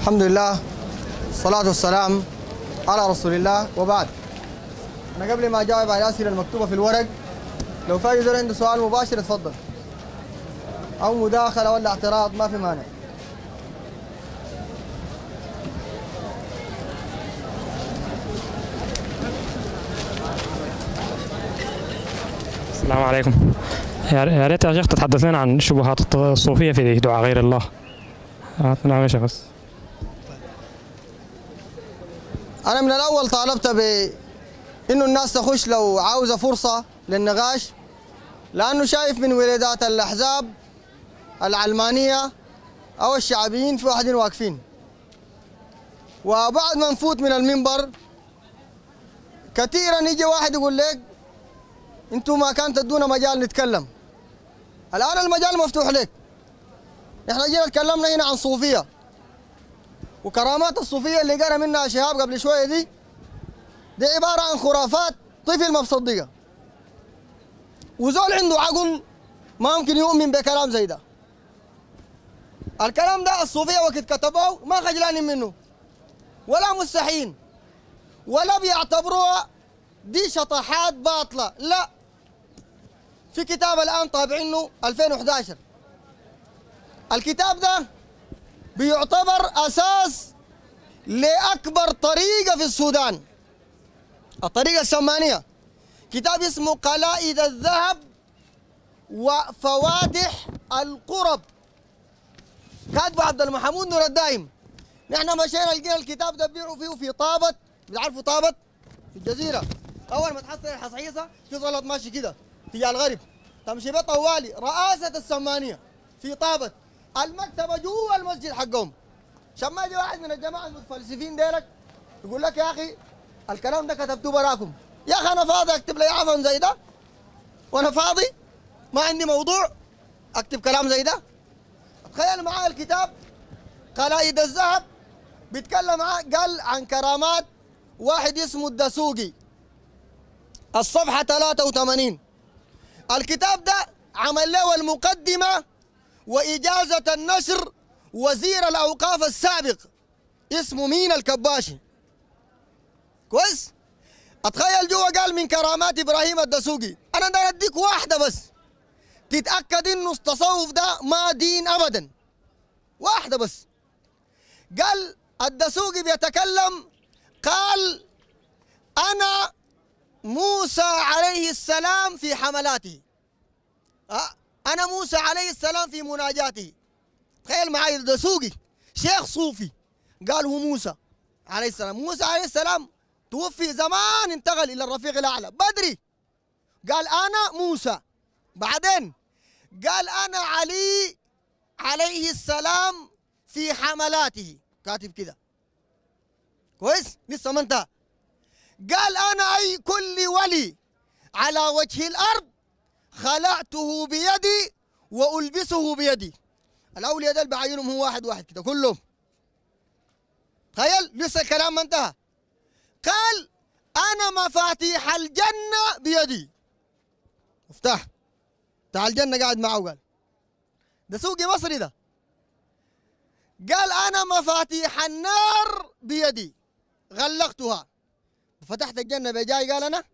الحمد لله الصلاة والسلام على رسول الله وبعد أنا قبل ما أجاوب على الأسئلة المكتوبة في الورق لو في أي عنده سؤال مباشر اتفضل أو مداخلة ولا اعتراض ما في مانع السلام عليكم يا ريت يا شيخ تتحدث لنا عن شبهات الصوفية في دعاء غير الله نعم يا شيخ أنا من الأول طالبت انه الناس تخش لو عاوزة فرصة للنقاش لأنه شايف من ولادات الأحزاب العلمانية أو الشعبيين في واحدين واقفين وبعد ما نفوت من المنبر كثيرا يجي واحد يقول لك انتم ما كان تدونا مجال نتكلم الآن المجال مفتوح لك احنا جينا تكلمنا هنا عن صوفية وكرامات الصوفيه اللي قرا منها شهاب قبل شويه دي دي عباره عن خرافات طفل ما مصدقها وزول عنده عقل ما ممكن يؤمن بكلام زي ده الكلام ده الصوفيه وقت كتبوه ما خجلانين منه ولا مستحيل ولا بيعتبروها دي شطحات باطله لا في كتاب الان طابعينه 2011 الكتاب ده بيعتبر أساس لأكبر طريقة في السودان الطريقة السمانية كتاب اسمه قلائد الذهب وفواتح القرب كاتبه عبد المحمود نور الدايم نحن مشينا لقينا الكتاب ده بيعوا فيه في طابت بتعرفوا طابت في الجزيرة أول ما تحصل الحصحيصة تظل ماشي كده تجاه الغرب تمشي بطوالي رئاسة السمانية في طابت المكتبه جوا المسجد حقهم عشان ما يجي واحد من الجماعه المتفلسفين ديلك يقول لك يا اخي الكلام ده كتبته براكم يا اخي انا فاضي اكتب لي عفن زي ده وانا فاضي ما عندي موضوع اكتب كلام زي ده تخيل معايا الكتاب قلائد الذهب بيتكلم قال عن كرامات واحد اسمه الدسوقي الصفحة 83 الكتاب ده عمل له المقدمة وإجازة النشر وزير الأوقاف السابق اسمه مين الكباشي كويس اتخيل جوا قال من كرامات ابراهيم الدسوقي انا ده اديك واحده بس تتاكد انه التصوف ده ما دين ابدا واحده بس قال الدسوقي بيتكلم قال انا موسى عليه السلام في حملاتي أه انا موسى عليه السلام في مناجاته تخيل معي ده سوقي شيخ صوفي قال هو موسى عليه السلام موسى عليه السلام توفي زمان انتقل الى الرفيق الاعلى بدري قال انا موسى بعدين قال انا علي عليه السلام في حملاته كاتب كده كويس لسه ما انتهى قال انا اي كل ولي على وجه الارض خلعته بيدي وألبسه بيدي الأولياء ده بعينهم هو واحد واحد كده كلهم تخيل لسه الكلام ما انتهى قال أنا مفاتيح الجنة بيدي مفتاح بتاع الجنة قاعد معه قال ده سوقي مصري ده قال أنا مفاتيح النار بيدي غلقتها فتحت الجنة بجاي قال أنا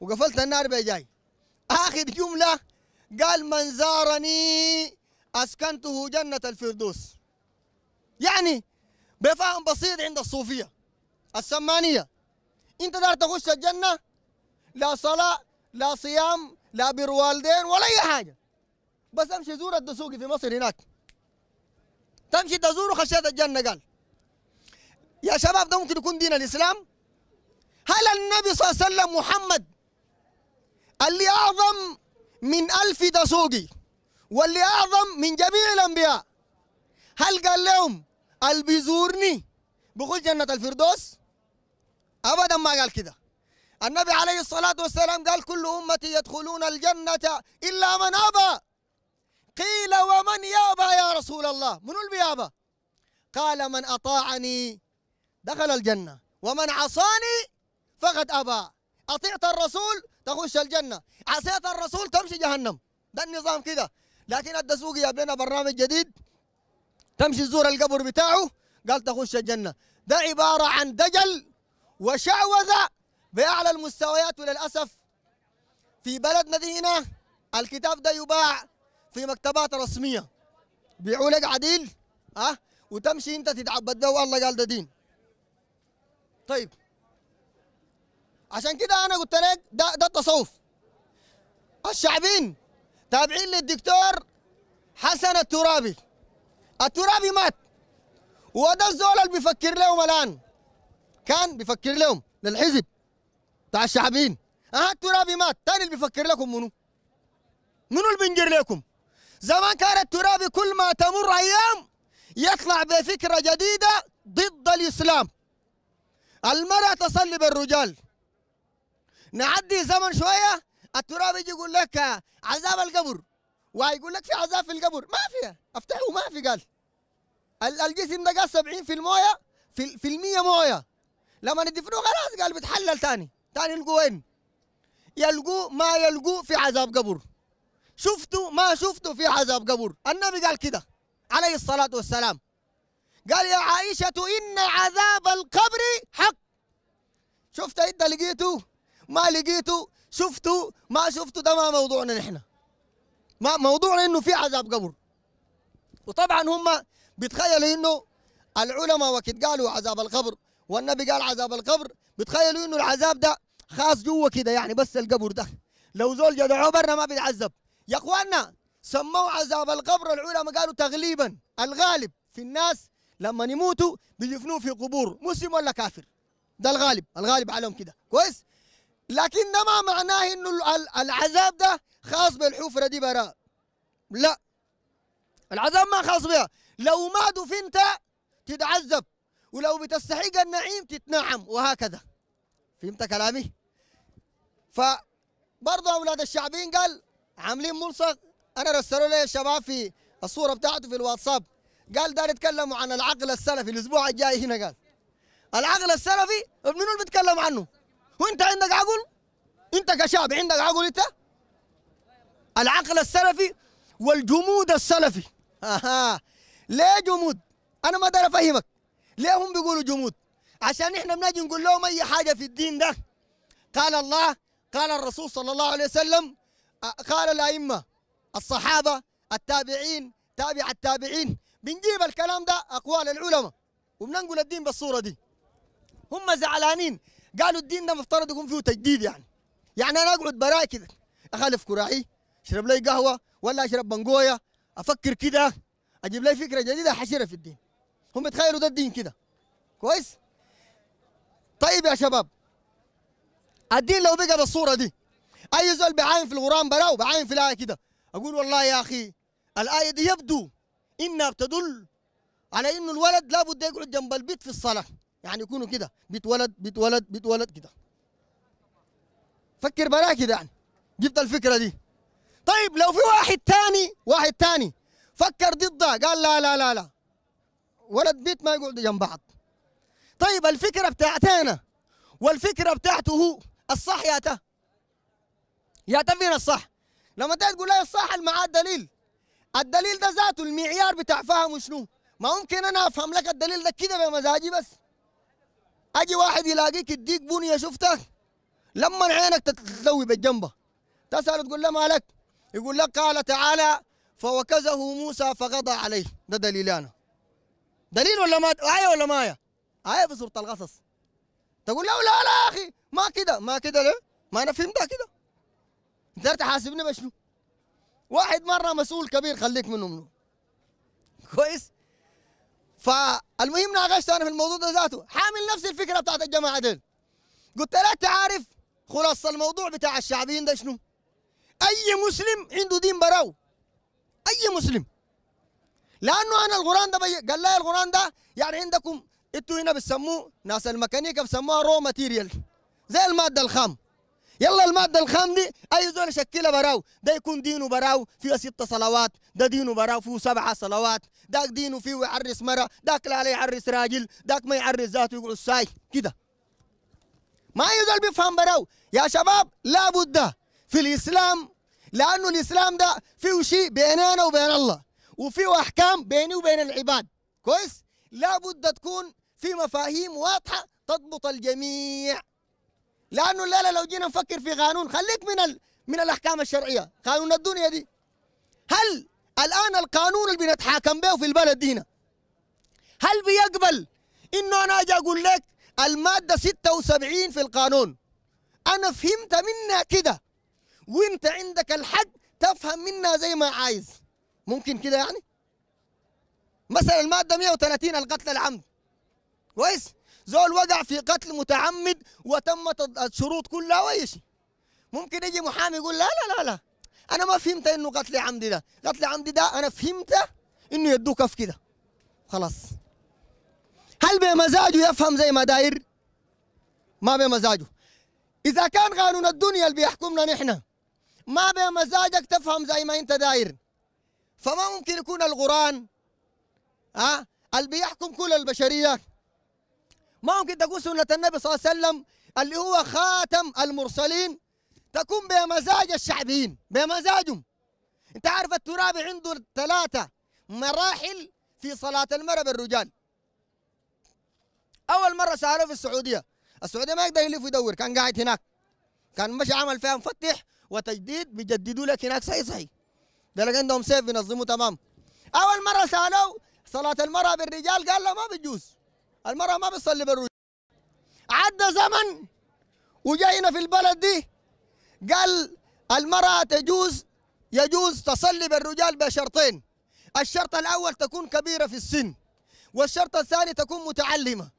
وقفلت النار بجاي آخر جملة قال من زارني أسكنته جنة الفردوس يعني بفهم بسيط عند الصوفية السمانية أنت دار تخش الجنة لا صلاة لا صيام لا بر والدين ولا أي حاجة بس أمشي زور الدسوقي في مصر هناك تمشي تزور خشيت الجنة قال يا شباب ده ممكن يكون دين الإسلام هل النبي صلى الله عليه وسلم محمد اللي أعظم من ألف دسوقي واللي أعظم من جميع الأنبياء هل قال لهم اللي بيزورني بخش جنة الفردوس أبدا ما قال كده النبي عليه الصلاة والسلام قال كل أمتي يدخلون الجنة إلا من أبى قيل ومن يأبى يا رسول الله من اللي قال من أطاعني دخل الجنة ومن عصاني فقد أبى أطعت الرسول تخش الجنه عصيت الرسول تمشي جهنم ده النظام كده لكن الدسوق جاب لنا برنامج جديد تمشي تزور القبر بتاعه قال تخش الجنه ده عباره عن دجل وشعوذه باعلى المستويات وللاسف في بلدنا دي هنا الكتاب ده يباع في مكتبات رسميه بيعوا لك عديل ها أه؟ وتمشي انت تتعبد ده والله قال ده دين طيب عشان كده انا قلت لك ده ده التصوف الشعبين تابعين للدكتور حسن الترابي الترابي مات وده الزول اللي بيفكر لهم الان كان بيفكر لهم للحزب بتاع الشعبين اه الترابي مات تاني اللي بيفكر لكم منو منو اللي بينجر لكم زمان كان الترابي كل ما تمر ايام يطلع بفكره جديده ضد الاسلام المراه تصلب الرجال نعدي زمن شويه التراب يجي يقول لك عذاب القبر ويقول لك في عذاب في القبر ما فيها افتحوا ما في قال الجسم ده قال 70 في المويه في, في المية مويه لما ندفنوه خلاص قال بتحلل ثاني ثاني يلقوا وين؟ يلقوا ما يلقوا في عذاب قبر شفتوا ما شفتوا في عذاب قبر النبي قال كده عليه الصلاة والسلام قال يا عائشة إن عذاب القبر حق شفت إنت لقيته ما لقيته شفته ما شفته ده ما موضوعنا نحن ما موضوعنا انه في عذاب قبر وطبعا هم بيتخيلوا انه العلماء وقت قالوا عذاب القبر والنبي قال عذاب القبر بيتخيلوا انه العذاب ده خاص جوه كده يعني بس القبر ده لو زول جدعوه برا ما بيتعذب يا اخوانا سموه عذاب القبر العلماء قالوا تغليبا الغالب في الناس لما يموتوا بيدفنوه في قبور مسلم ولا كافر ده الغالب الغالب عليهم كده كويس لكن ما معناه انه العذاب ده خاص بالحفره دي براء لا العذاب ما خاص بها لو ما دفنت تتعذب ولو بتستحق النعيم تتنعم وهكذا فهمت كلامي فبرضه اولاد الشعبين قال عاملين ملصق انا رسلوا لي الشباب في الصوره بتاعته في الواتساب قال ده يتكلموا عن العقل السلفي الاسبوع الجاي هنا قال العقل السلفي منو اللي بيتكلم عنه وانت عندك عقل انت كشعب عندك عقل انت العقل السلفي والجمود السلفي اها ليه جمود انا ما اقدر افهمك ليه هم بيقولوا جمود عشان احنا بنجي نقول لهم اي حاجه في الدين ده قال الله قال الرسول صلى الله عليه وسلم قال الائمه الصحابه التابعين تابع التابعين بنجيب الكلام ده اقوال العلماء وبننقل الدين بالصوره دي هم زعلانين قالوا الدين ده مفترض يكون فيه تجديد يعني يعني انا اقعد براي كده اخالف كراعي اشرب لي قهوه ولا اشرب بنجويا افكر كده اجيب لي فكره جديده حشرة في الدين هم يتخيلوا ده الدين كده كويس طيب يا شباب الدين لو بقى بالصوره دي اي زول بعاين في القران برا وبعاين في الايه كده اقول والله يا اخي الايه دي يبدو انها بتدل على انه الولد لابد يقعد جنب البيت في الصلاه يعني يكونوا كده بيتولد بيتولد بيتولد كده فكر براك كده يعني جبت الفكره دي طيب لو في واحد تاني واحد تاني فكر ضده قال لا لا لا لا ولد بيت ما يقعدوا جنب بعض طيب الفكره بتاعتنا والفكره بتاعته هو الصح يا تا يا تا فين الصح لما انت تقول لي الصح معاه الدليل الدليل ده ذاته المعيار بتاع فهمه شنو ما ممكن انا افهم لك الدليل ده كده بمزاجي بس اجي واحد يلاقيك يديك بنيه شفتها لما عينك تتلوي بالجنبه تساله تقول له مالك يقول لك قال تعالى فوكزه موسى فقضى عليه ده دليل انا دليل ولا ما آية ولا ما آية؟ آية في سورة القصص تقول له لا لا يا أخي ما كده ما كده ليه؟ ما أنا فهمتها كده أنت تحاسبني بشنو؟ واحد مرة مسؤول كبير خليك منه منه كويس؟ فالمهم ناقشت انا في الموضوع ده ذاته حامل نفس الفكره بتاعت الجماعه دي قلت لها انت عارف خلاصه الموضوع بتاع الشعبيين ده شنو؟ اي مسلم عنده دين براو اي مسلم لانه انا القران ده بي... قال لي القران ده يعني عندكم انتوا هنا بتسموه ناس الميكانيكا بسموها رو ماتيريال زي الماده الخام يلا الماده الخام دي اي زول شكلها براو ده يكون دينه براو فيه ست صلوات ده دينه براو فيه سبعه صلوات داك دينه فيه يعرس مره داك لا يعرس راجل داك ما يعرس ذاته يقعد ساي كده ما اي زول بيفهم براو يا شباب لابد في الاسلام لانه الاسلام ده فيه شيء بيننا وبين الله وفيه احكام بيني وبين العباد كويس لابد تكون في مفاهيم واضحه تضبط الجميع لانه الليله لو جينا نفكر في قانون خليك من ال... من الاحكام الشرعيه قانون الدنيا دي هل الان القانون اللي بنتحاكم به في البلد دينا هل بيقبل انه انا اجي اقول لك الماده 76 في القانون انا فهمت منها كده وانت عندك الحق تفهم منها زي ما عايز ممكن كده يعني مثلا الماده 130 القتل العمد كويس زول وقع في قتل متعمد وتمت الشروط كلها ويشي ممكن يجي محامي يقول لا لا لا لا انا ما فهمت انه قتل عمدي ده قتل عمدي ده انا فهمت انه يدوه كف كده خلاص هل بمزاجه يفهم زي ما داير ما بمزاجه اذا كان قانون الدنيا اللي بيحكمنا نحن ما بمزاجك تفهم زي ما انت داير فما ممكن يكون القران ها أه؟ اللي بيحكم كل البشريه ما ممكن تكون سنة النبي صلى الله عليه وسلم اللي هو خاتم المرسلين تكون بمزاج الشعبيين بمزاجهم انت عارف الترابي عنده ثلاثة مراحل في صلاة المرأة بالرجال أول مرة سألوه في السعودية السعودية ما يقدر يلف ويدور كان قاعد هناك كان مش عمل فيها مفتح وتجديد بيجددوا لك هناك صحيح صحيح ده لك عندهم سيف ينظموا تمام أول مرة سألوه صلاة المرأة بالرجال قال له ما بتجوز المرأة ما بتصلي بالرجال عدى زمن وجاينا في البلد دي قال المرأة تجوز يجوز تصلي بالرجال بشرطين الشرط الأول تكون كبيرة في السن والشرط الثاني تكون متعلمة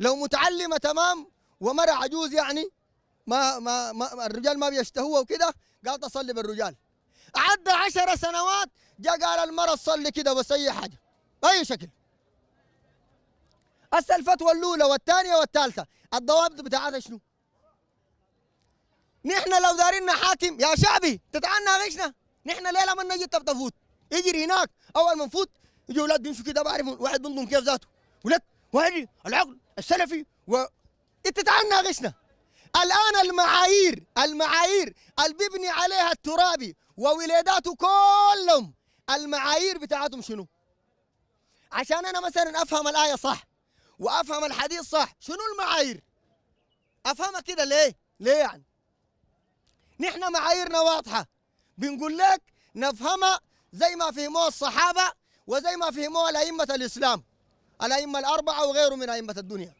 لو متعلمة تمام ومرأة عجوز يعني ما ما, ما الرجال ما بيشتهوها وكده قال تصلي بالرجال عدى عشر سنوات جاء قال المرأة تصلي كده بس أي حاجة أي شكل هسه الفتوى الاولى والثانيه والثالثه الضوابط بتاعتها شنو؟ نحن لو دارين حاكم يا شعبي تتعنى غشنا نحن ليله ما نجي تفوت اجري هناك اول ما نفوت يجي اولاد بيمشوا كده بعرف واحد منهم كيف ذاته ولد وهذه العقل السلفي و انت تتعنى غشنا الان المعايير المعايير اللي بيبني عليها الترابي وولاداته كلهم المعايير بتاعتهم شنو؟ عشان انا مثلا افهم الايه صح وافهم الحديث صح شنو المعايير افهمها كده ليه ليه يعني نحن معاييرنا واضحه بنقول لك نفهمها زي ما فهموها الصحابه وزي ما فهموها الائمه الاسلام الائمه الاربعه وغيره من ائمه الدنيا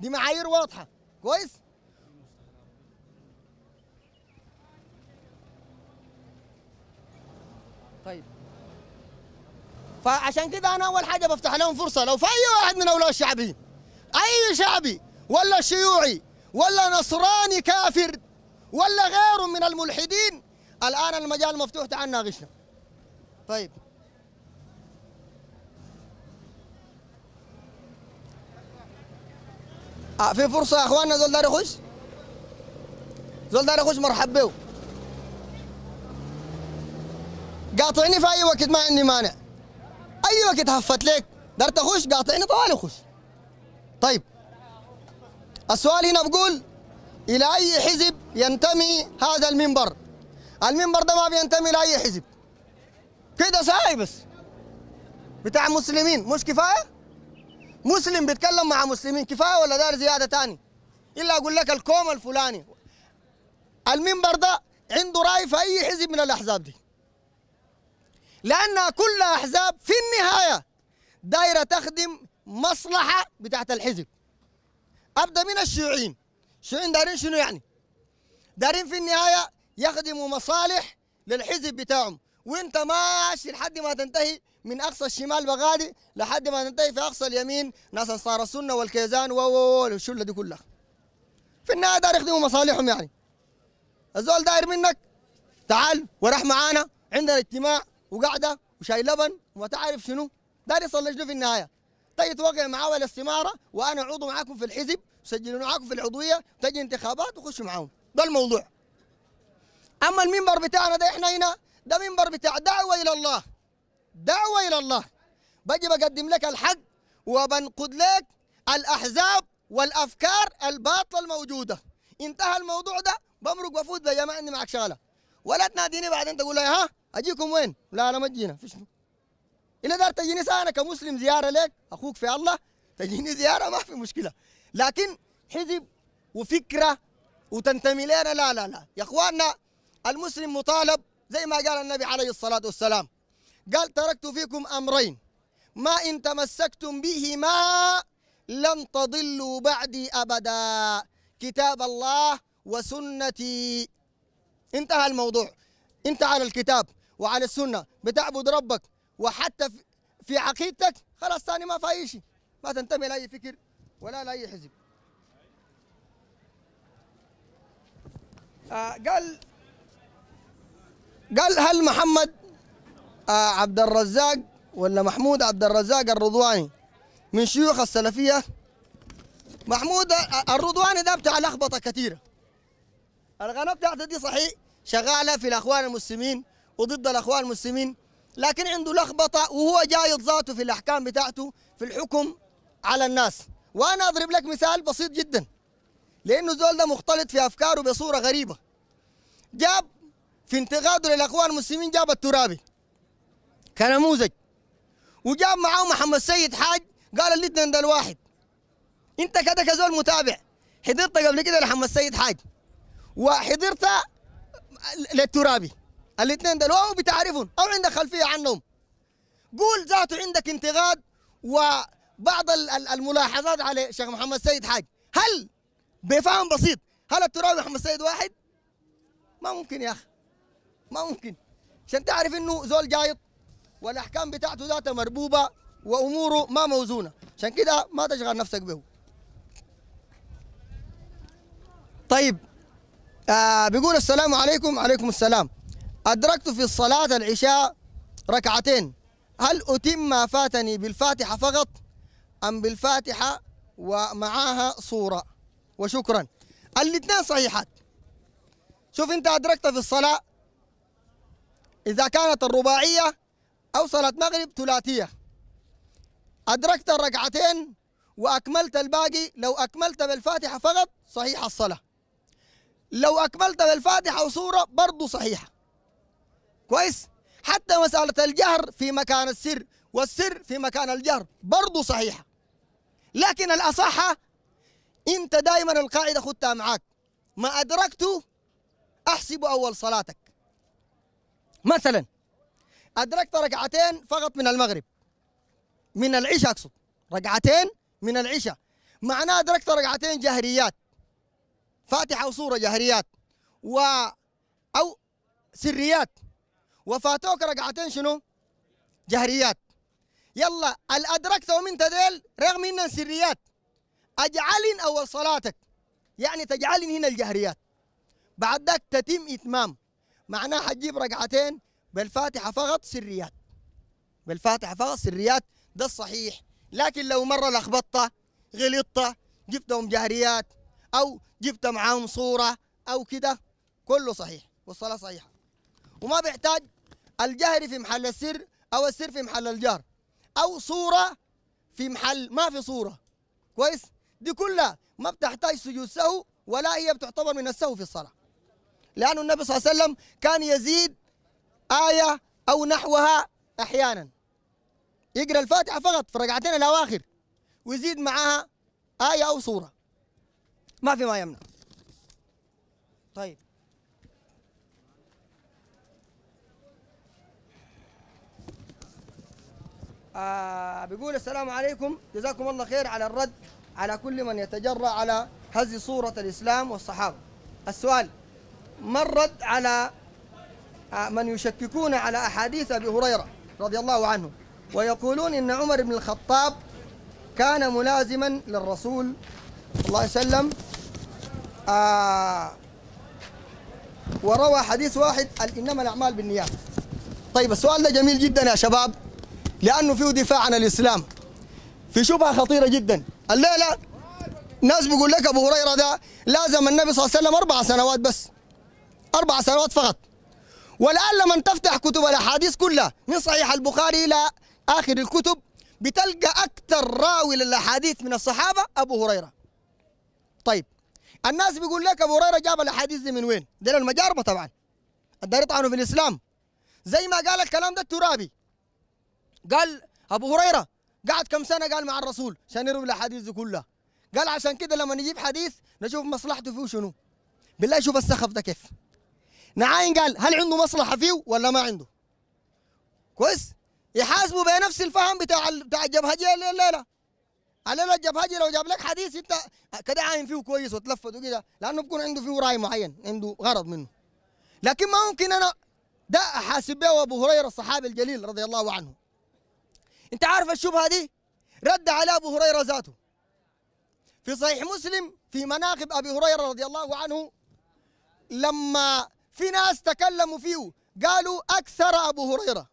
دي معايير واضحه كويس طيب فعشان كده انا اول حاجه بفتح لهم فرصه لو في اي واحد من اولاد شعبي اي شعبي ولا شيوعي ولا نصراني كافر ولا غيره من الملحدين الان المجال مفتوح تعال ناقشنا طيب آه في فرصه يا اخواننا زول داري يخش زول داري يخش مرحب بيه قاطعني في اي وقت ما عندي مانع اي وقت هفت لك قدرت اخش قاطعني طوال اخش طيب السؤال هنا بقول الى اي حزب ينتمي هذا المنبر المنبر ده ما بينتمي لاي حزب كده ساي بس بتاع مسلمين مش كفايه مسلم بيتكلم مع مسلمين كفايه ولا دار زياده تاني الا اقول لك الكوم الفلاني المنبر ده عنده راي في اي حزب من الاحزاب دي لأنها كل أحزاب في النهاية دايرة تخدم مصلحة بتاعت الحزب أبدأ من الشيوعيين الشيوعيين دارين شنو يعني دارين في النهاية يخدموا مصالح للحزب بتاعهم وانت ماشي لحد ما تنتهي من اقصى الشمال بغادي لحد ما تنتهي في اقصى اليمين ناس انصار السنه والكيزان و الشله دي كلها في النهايه دار يخدموا مصالحهم يعني الزول داير منك تعال وراح معانا عندنا اجتماع وقاعده وشاي لبن وما تعرف شنو ده اللي شنو في النهايه تجي توقع معاه ولا استماره وانا عضو معاكم في الحزب سجلوا معاكم في العضويه تجي انتخابات وخشوا معاهم ده الموضوع اما المنبر بتاعنا ده احنا هنا ده منبر بتاع دعوه الى الله دعوه الى الله باجي بقدم لك الحق وبنقد لك الاحزاب والافكار الباطله الموجوده انتهى الموضوع ده بمرق وفوت يا جماعه عندي معك شغله ولا تناديني بعدين تقول لي ها اجيكم وين؟ لا لا ما تجينا في شنو؟ الا دار تجيني سانا كمسلم زيارة لك أخوك في الله تجيني زيارة ما في مشكلة لكن حزب وفكرة وتنتمي لنا لا لا لا يا إخواننا المسلم مطالب زي ما قال النبي عليه الصلاة والسلام قال تركت فيكم أمرين ما إن تمسكتم بهما لن تضلوا بعدي أبدا كتاب الله وسنتي انتهى الموضوع انتهى الكتاب وعلى السنه بتعبد ربك وحتى في عقيدتك خلاص ثاني ما في اي شيء ما تنتمي لاي فكر ولا لاي حزب آه قال قال هل محمد آه عبد الرزاق ولا محمود عبد الرزاق الرضواني من شيوخ السلفيه محمود آه، الرضواني ده بتاع لخبطه كثيره القناه بتاعته دي صحيح شغاله في الاخوان المسلمين وضد الأخوان المسلمين لكن عنده لخبطة وهو جايد ذاته في الأحكام بتاعته في الحكم على الناس وأنا أضرب لك مثال بسيط جدا لأنه زول ده مختلط في أفكاره بصورة غريبة جاب في انتقاده للأخوان المسلمين جاب الترابي كنموذج وجاب معاه محمد سيد حاج قال الاثنين ده الواحد انت كده كزول متابع حضرت قبل كده لحمد سيد حاج وحضرت للترابي الاثنين دول او بتعرفهم او عندك خلفيه عنهم قول ذاته عندك انتقاد وبعض الملاحظات على شيخ محمد سيد حاج هل بفهم بسيط هل التراب محمد سيد واحد؟ ما ممكن يا اخي ما ممكن عشان تعرف انه زول جايط والاحكام بتاعته ذاته مربوبه واموره ما موزونه عشان كده ما تشغل نفسك به طيب آه بيقول السلام عليكم عليكم السلام أدركت في الصلاة العشاء ركعتين هل أتم ما فاتني بالفاتحة فقط أم بالفاتحة ومعاها صورة وشكرا الاثنين صحيحات شوف أنت أدركت في الصلاة إذا كانت الرباعية أو صلاة مغرب ثلاثية أدركت الركعتين وأكملت الباقي لو أكملت بالفاتحة فقط صحيحة الصلاة لو أكملت بالفاتحة وصورة برضو صحيحة كويس حتى مسألة الجهر في مكان السر والسر في مكان الجهر برضو صحيحة لكن الأصحة أنت دائما القاعدة خدتها معاك ما أدركت أحسب أول صلاتك مثلا أدركت ركعتين فقط من المغرب من العشاء أقصد ركعتين من العشاء معناه أدركت ركعتين جهريات فاتحة وصورة جهريات و أو سريات وفاتوك رقعتين شنو جهريات يلا الأدركته من تديل رغم إنها سريات أجعلن أول صلاتك يعني تجعلن هنا الجهريات بعد ذاك تتم إتمام معناه حتجيب رقعتين بالفاتحة فقط سريات بالفاتحة فقط سريات ده الصحيح لكن لو مرة لخبطت غلطت جبتهم جهريات أو جبت معاهم صورة أو كده كله صحيح والصلاة صحيحة وما بيحتاج الجهر في محل السر أو السر في محل الجهر أو صورة في محل ما في صورة كويس دي كلها ما بتحتاج سجود سهو ولا هي بتعتبر من السهو في الصلاة لأن النبي صلى الله عليه وسلم كان يزيد آية أو نحوها أحيانا يقرأ الفاتحة فقط في ركعتين الأواخر ويزيد معها آية أو صورة ما في ما يمنع طيب آه بيقول السلام عليكم جزاكم الله خير على الرد على كل من يتجرأ على هز صورة الإسلام والصحابة السؤال ما الرد على آه، من يشككون على أحاديث أبي هريرة رضي الله عنه ويقولون إن عمر بن الخطاب كان ملازما للرسول صلى الله عليه وسلم آه، وروى حديث واحد إنما الأعمال بالنيات طيب السؤال ده جميل جدا يا شباب لانه فيه دفاع عن الاسلام في شبهه خطيره جدا الليله ناس بيقول لك ابو هريره ده لازم النبي صلى الله عليه وسلم اربع سنوات بس اربع سنوات فقط والان لما تفتح كتب الاحاديث كلها من صحيح البخاري الى اخر الكتب بتلقى اكثر راوي للاحاديث من الصحابه ابو هريره طيب الناس بيقول لك ابو هريره جاب الاحاديث دي من وين؟ دي المجاربه طبعا الدار يطعنوا في الاسلام زي ما قال الكلام ده الترابي قال ابو هريره قعد كم سنه قال مع الرسول عشان يروي الاحاديث كلها قال عشان كده لما نجيب حديث نشوف مصلحته فيه شنو بالله شوف السخف ده كيف نعاين قال هل عنده مصلحه فيه ولا ما عنده كويس يحاسبوا بنفس الفهم بتاع بتاع الجبهجيه لا الليله الجبهجي لو جاب لك حديث انت كده عاين فيه كويس وتلفت وكده لانه بيكون عنده فيه راي معين عنده غرض منه لكن ما ممكن انا ده احاسب به ابو هريره الصحابي الجليل رضي الله عنه انت عارف الشبهه دي رد على ابو هريره ذاته في صحيح مسلم في مناقب ابي هريره رضي الله عنه لما في ناس تكلموا فيه قالوا اكثر ابو هريره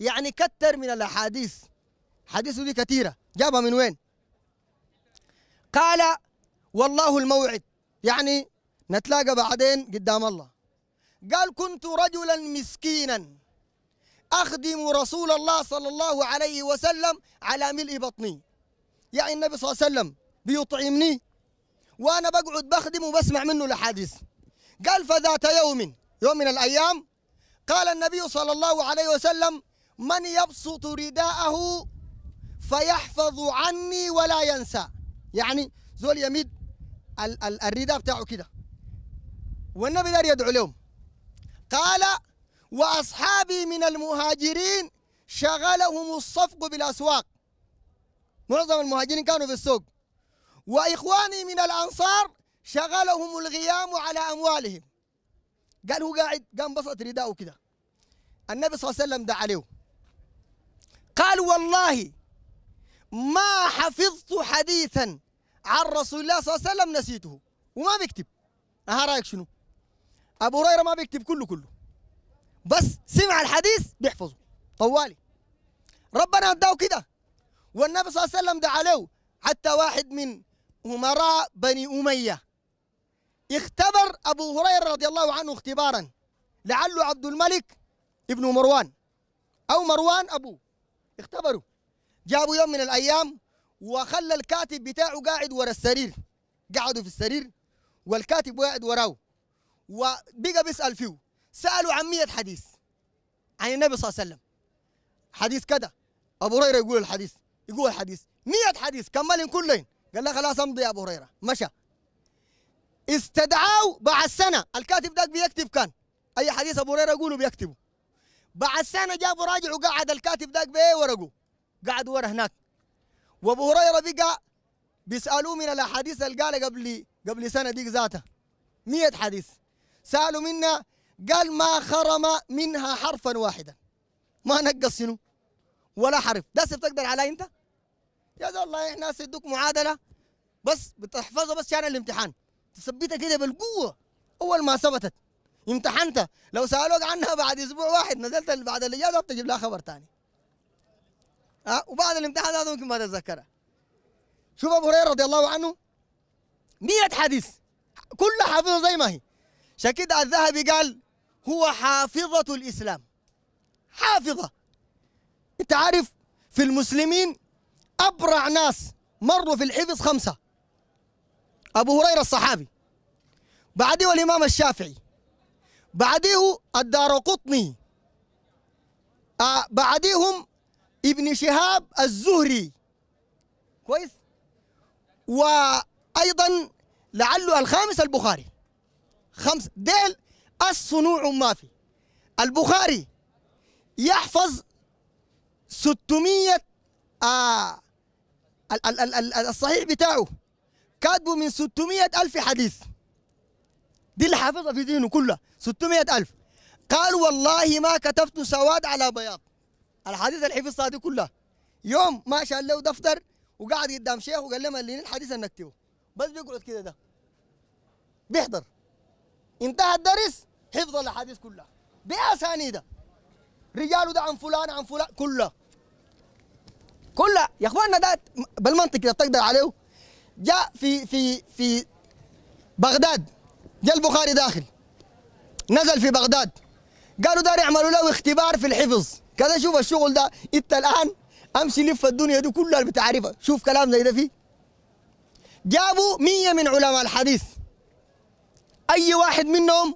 يعني كثر من الاحاديث حديثه دي كثيره جابها من وين قال والله الموعد يعني نتلاقى بعدين قدام الله قال كنت رجلا مسكينا أخدم رسول الله صلى الله عليه وسلم على ملء بطني يعني النبي صلى الله عليه وسلم بيطعمني وأنا بقعد بخدم وبسمع منه الأحاديث قال فذات يوم يوم من الأيام قال النبي صلى الله عليه وسلم من يبسط رداءه فيحفظ عني ولا ينسى يعني زول يمد ال ال الرداء بتاعه كده والنبي دار يدعو لهم قال وأصحابي من المهاجرين شغلهم الصفق بالأسواق معظم المهاجرين كانوا في السوق وإخواني من الأنصار شغلهم الغيام على أموالهم قال هو قاعد قام بسط رداءه كده النبي صلى الله عليه وسلم دعا عليه قال والله ما حفظت حديثا عن رسول الله صلى الله عليه وسلم نسيته وما بيكتب ها رايك شنو ابو هريره ما بيكتب كله كله بس سمع الحديث بيحفظه طوالي ربنا اداه كده والنبي صلى الله عليه وسلم دعا له حتى واحد من امراء بني اميه اختبر ابو هريره رضي الله عنه اختبارا لعله عبد الملك ابن مروان او مروان ابوه اختبروا جابوا يوم من الايام وخلى الكاتب بتاعه قاعد ورا السرير قعدوا في السرير والكاتب قاعد وراه وبقى بيسال فيه سالوا عن 100 حديث عن النبي صلى الله عليه وسلم حديث كذا ابو هريره يقول الحديث يقول الحديث 100 حديث كملهم كلهم قال له خلاص امضي يا ابو هريره مشى استدعوا بعد سنه الكاتب ده بيكتب كان اي حديث ابو هريره يقوله بيكتبه بعد سنه جابوا راجع وقعد الكاتب ده بايه ورقه قعد ورا هناك وابو هريره بقى بيسالوه من الاحاديث اللي قالها قبل قبل سنه ديك ذاتها 100 حديث سالوا منا قال ما خرم منها حرفا واحدا ما نقص شنو ولا حرف ده تقدر علي انت يا ده والله احنا سيدوك معادله بس بتحفظها بس عشان الامتحان تثبتها كده بالقوه اول ما ثبتت امتحنتها لو سالوك عنها بعد اسبوع واحد نزلت بعد الاجازه بتجيب لها خبر ثاني ها آه، وبعد الامتحان هذا ممكن ما تتذكرها شوف ابو هريره رضي الله عنه 100 حديث كلها حافظه زي ما هي شكيد الذهبي قال هو حافظة الإسلام حافظة أنت عارف في المسلمين أبرع ناس مروا في الحفظ خمسة أبو هريرة الصحابي بعديه الإمام الشافعي بعديه الدار قطني بعدهم آه، بعديهم ابن شهاب الزهري كويس وأيضا لعله الخامس البخاري خمس ديل الصنوع ما في البخاري يحفظ 600 آه الصحيح بتاعه كاتبه من 600 ألف حديث دي اللي حافظها في ذهنه كلها 600 ألف قال والله ما كتبت سواد على بياض الحديث اللي حفظها دي كلها يوم ما شال له دفتر وقعد قدام شيخ وقال لهم اللي الحديث اللي نكتبه بس بيقعد كده ده بيحضر انتهى الدرس حفظ الاحاديث كلها باسانيده رجاله ده عن فلان عن فلان كلها كلها يا اخواننا ده بالمنطق اذا بتقدر عليه جاء في في في بغداد جاء البخاري داخل نزل في بغداد قالوا داري يعملوا له اختبار في الحفظ كذا شوف الشغل ده انت الان امشي لف الدنيا دي كلها اللي بتعرفها شوف كلام زي ده فيه جابوا مية من علماء الحديث اي واحد منهم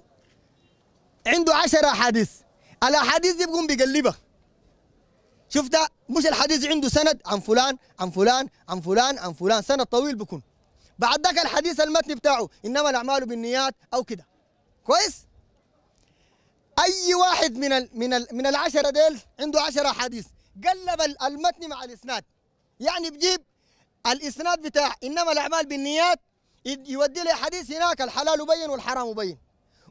عنده 10 احاديث الاحاديث دي بيقوم بيقلبها شفت مش الحديث عنده سند عن فلان عن فلان عن فلان عن فلان سند طويل بكون بعد ذاك الحديث المتن بتاعه انما الاعمال بالنيات او كده كويس اي واحد من الـ من الـ من العشره ديل عنده 10 احاديث قلب المتن مع الاسناد يعني بجيب الاسناد بتاع انما الاعمال بالنيات يودي لي حديث هناك الحلال مبين والحرام مبين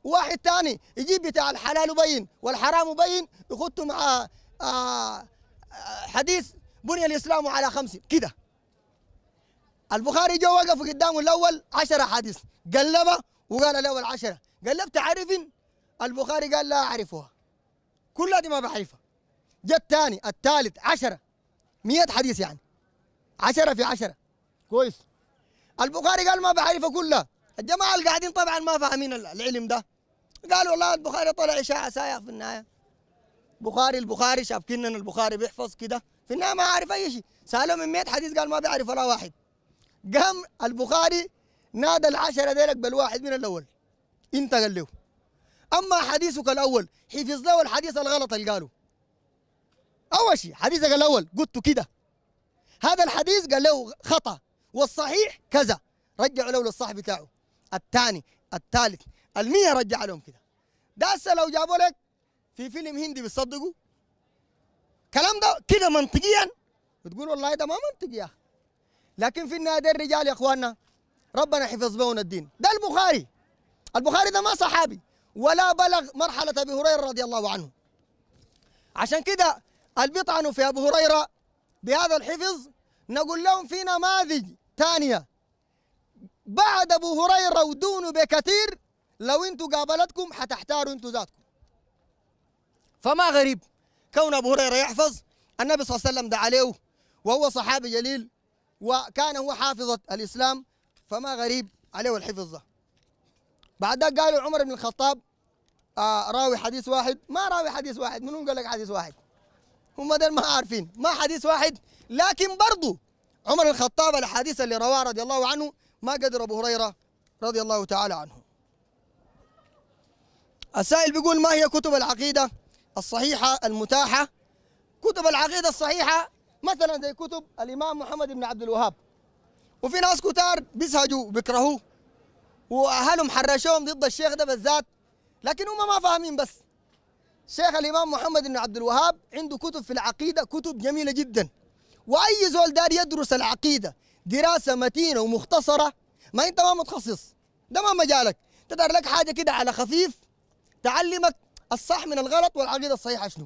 وواحد ثاني يجيب بتاع الحلال وبين والحرام وبين يخطه مع آه، حديث بني الاسلام على خمس كده البخاري جو وقف قدامه الاول 10 حديث قلبها وقال الاول 10 قلبت عارفين البخاري قال لا اعرفها كلها دي ما بعرفها جاء الثاني الثالث 10 100 حديث يعني 10 في 10 كويس البخاري قال ما بعرفها كلها الجماعه اللي قاعدين طبعا ما فاهمين العلم ده قال والله البخاري طلع اشاعه سايق في النهايه بخاري البخاري شاف كنا البخاري بيحفظ كده في النهايه ما عارف اي شيء سالوه من 100 حديث قال ما بيعرف ولا واحد قام البخاري نادى العشرة ديلك بالواحد من الاول أنت قال له اما حديثك الاول حفظ له الحديث الغلط اللي قاله اول شيء حديثك الاول قلت كده هذا الحديث قال له خطا والصحيح كذا رجعوا له للصح بتاعه الثاني الثالث المية رجع لهم كده ده هسه لو جابوا لك في فيلم هندي بتصدقوا الكلام ده كده منطقيا بتقول والله ده ما منطقي يا اخي لكن في النهايه الرجال يا اخواننا ربنا حفظ بهم الدين ده البخاري البخاري ده ما صحابي ولا بلغ مرحله ابي هريره رضي الله عنه عشان كده البطعن في أبو هريره بهذا الحفظ نقول لهم في نماذج ثانيه بعد ابو هريره ودونه بكثير لو انتوا قابلتكم حتحتاروا انتوا ذاتكم فما غريب كون ابو هريره يحفظ النبي صلى الله عليه وسلم دعا عليه وهو صحابي جليل وكان هو حافظة الإسلام فما غريب عليه الحفظ ده بعد ذلك قالوا عمر بن الخطاب آه راوي حديث واحد ما راوي حديث واحد منهم قال لك حديث واحد هم ما عارفين ما حديث واحد لكن برضو عمر الخطاب الحديث اللي رواه رضي الله عنه ما قدر أبو هريرة رضي الله تعالى عنه السائل بيقول ما هي كتب العقيدة الصحيحة المتاحة كتب العقيدة الصحيحة مثلا زي كتب الإمام محمد بن عبد الوهاب وفي ناس كتار بيسهجوا بيكرهوه وأهلهم حرشوهم ضد الشيخ ده بالذات لكن هم ما فاهمين بس شيخ الإمام محمد بن عبد الوهاب عنده كتب في العقيدة كتب جميلة جدا وأي زول دار يدرس العقيدة دراسة متينة ومختصرة ما أنت ما متخصص ده ما مجالك تدار لك حاجة كده على خفيف تعلمك الصح من الغلط والعقيده الصحيحه شنو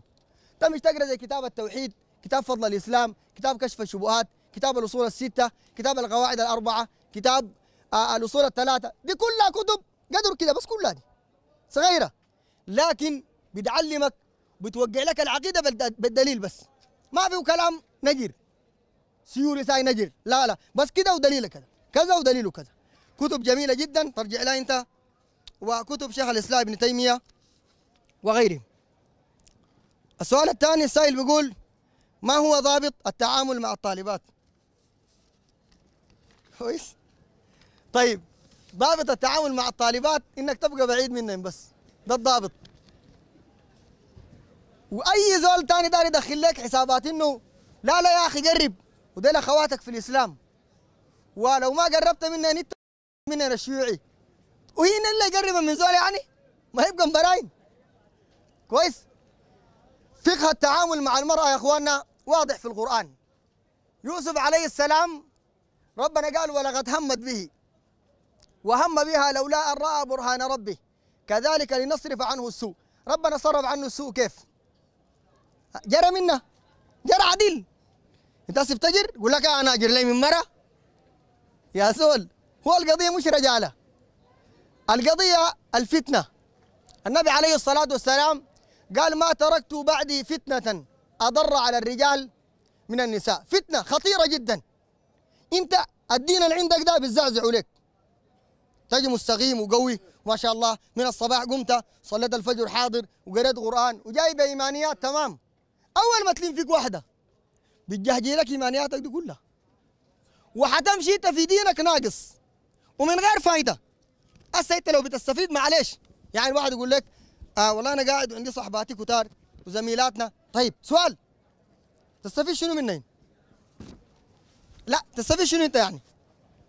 انت طيب، مش تقرا زي كتاب التوحيد كتاب فضل الاسلام كتاب كشف الشبهات كتاب الاصول السته كتاب القواعد الاربعه كتاب آه الاصول الثلاثه دي كلها كتب قدر كده بس كلها دي صغيره لكن بتعلمك بتوقع لك العقيده بالدليل بس ما فيه كلام نجر سيوري ساي نجر لا لا بس كده ودليله كذا كذا ودليله كذا كتب جميله جدا ترجع لها انت وكتب شيخ الإسلام ابن تيمية وغيره السؤال الثاني السائل بيقول ما هو ضابط التعامل مع الطالبات كويس طيب ضابط التعامل مع الطالبات انك تبقى بعيد منهم بس ده الضابط واي زول ثاني داري يدخل لك حسابات انه لا لا يا اخي قرب وديل اخواتك في الاسلام ولو ما قربت منهم انت من الشيوعي وهنا اللي يقرب من زول يعني ما يبقى براين كويس فقه التعامل مع المرأة يا إخواننا واضح في القرآن يوسف عليه السلام ربنا قال ولقد همت به وهم بها لولا أن رأى برهان ربه كذلك لنصرف عنه السوء ربنا صرف عنه السوء كيف جرى منا جرى عديل انت تجر يقول لك انا اجر لي من مره يا سول هو القضيه مش رجاله القضية الفتنة النبي عليه الصلاة والسلام قال ما تركت بعدي فتنة أضر على الرجال من النساء فتنة خطيرة جدا أنت الدين اللي عندك ده بتزعزعه لك تجي مستقيم وقوي ما شاء الله من الصباح قمت صليت الفجر حاضر وقريت قرآن وجاي بإيمانيات تمام أول ما تلم فيك واحدة بتجهجي لك إيمانياتك دي كلها وحتمشي أنت في دينك ناقص ومن غير فايدة هسه انت لو بتستفيد معلش يعني واحد يقول لك آه والله انا قاعد وعندي صحباتي كتار وزميلاتنا طيب سؤال تستفيد شنو منين؟ لا تستفيد شنو انت يعني؟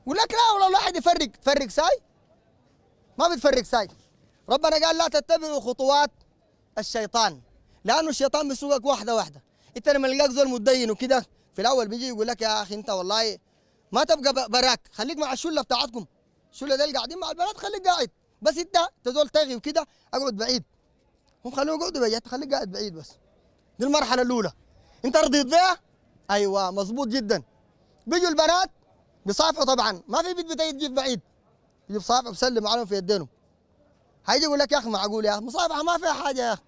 يقول لك لا والله الواحد يفرق فرق ساي ما بتفرق ساي ربنا قال لا تتبعوا خطوات الشيطان لانه الشيطان بيسوقك واحده واحده انت لما يلقاك زول متدين وكده في الاول بيجي يقول لك يا اخي انت والله ما تبقى براك خليك مع الشله بتاعتكم شو اللي قاعدين مع البنات خليك قاعد بس انت تزول تغي وكده اقعد بعيد هم خلوه يقعد بعيد خليك قاعد بعيد بس دي المرحله الاولى انت رضيت بيها ايوه مظبوط جدا بيجوا البنات بيصافحوا طبعا ما في بنت بتجي تجيب بعيد يجيب صافح وسلم عليهم في يدينهم هيجي يقول لك يا اخي معقول يا اخي مصافحه ما فيها حاجه يا اخي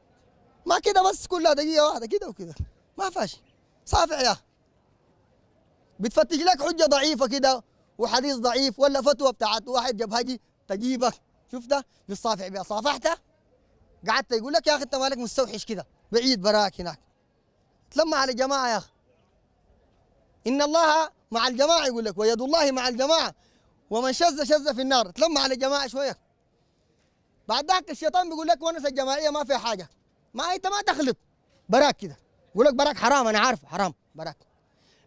ما كده بس كلها دقيقه واحده كده وكده ما فيهاش صافح يا اخي بتفتش لك حجه ضعيفه كده وحديث ضعيف ولا فتوى بتاعت واحد جبهجي تجيبك شفتها بتصافح بها صافحتها قعدت يقول لك يا اخي انت مالك مستوحش كده بعيد براك هناك تلمع على جماعه يا اخي ان الله مع الجماعه يقول لك ويد الله مع الجماعه ومن شذ شذ في النار تلمع على جماعه شويه بعد ذاك الشيطان بيقول لك ونس الجماعيه ما فيها حاجه ما انت ما تخلط براك كده يقول لك براك حرام انا عارف حرام براك